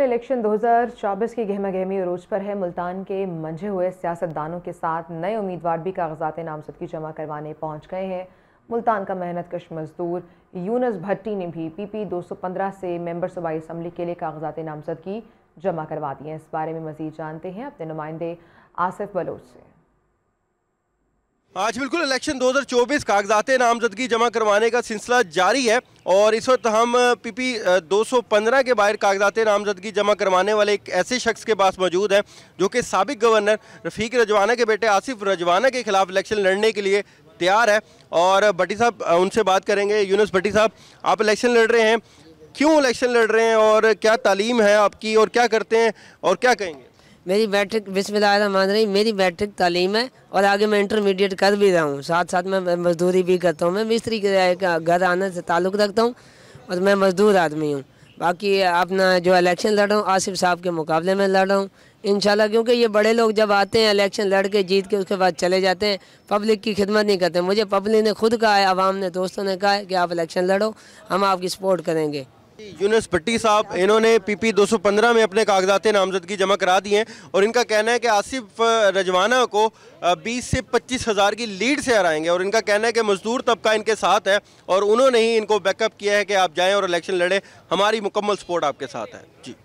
national election 2024 की गहमा गहमी अरूज पर है मुल्तान के मंझे हुए सियासतदानों के साथ नए उम्मीदवार भी कागजात नामजदगी जमा करवाने पहुंच गए हैं मुल्तान का मेहनत कश मजदूर यूनस भट्टी ने भी पी पी दो सौ पंद्रह से मेम्बर सूबाई इसम्बली के लिए कागजात नामजदगी जमा करवा दी हैं इस बारे में मजीद जानते हैं अपने नुमाइंदे आसिफ बलोच से आज बिल्कुल इलेक्शन 2024 कागजात नामजदगी जमा करवाने का सिलसिला जारी है और इस वक्त हम पीपी 215 के बाहर कागजात नामजदगी जमा करवाने वाले एक ऐसे शख्स के पास मौजूद हैं जो कि सबक गवर्नर रफ़ीक रजवाना के बेटे आसिफ रजवाना के ख़िलाफ़ इलेक्शन लड़ने के लिए तैयार है और भट्टी साहब उनसे बात करेंगे यूनस भट्टी साहब आप इलेक्शन लड़ रहे हैं क्यों इलेक्शन लड़ रहे हैं और क्या तालीम है आपकी और क्या करते हैं और क्या कहेंगे मेरी बैट्रिक बिस्मिल्लाह मेरी बैट्रिक तालीम है और आगे मैं इंटरमीडिएट कर भी रहा हूँ साथ साथ मैं मजदूरी भी करता हूँ मैं मिस्त्री का घर आने से ताल्लुक़ रखता हूँ और मैं मजदूर आदमी हूँ बाकी अपना जो इलेक्शन लड़ रहा हूँ आसिफ साहब के मुकाबले में लड़ रहा हूँ इन क्योंकि ये बड़े लोग जब आते हैं इलेक्शन लड़ के जीत के उसके बाद चले जाते हैं पब्लिक की खिदमत नहीं करते मुझे पब्लिक ने खुद कहा है आवाम ने दोस्तों ने कहा है कि आप इलेक्शन लड़ो हम आपकी सपोर्ट करेंगे यूनस भट्टी साहब इन्होंने पीपी 215 में अपने कागजात नामजदगी जमा करा दिए हैं और इनका कहना है कि आसिफ रजवाना को 20 से पच्चीस हज़ार की लीड से हराएंगे और इनका कहना है कि मजदूर तबका इनके साथ है और उन्होंने ही इनको बैकअप किया है कि आप जाएं और इलेक्शन लड़ें हमारी मुकम्मल सपोर्ट आपके साथ है जी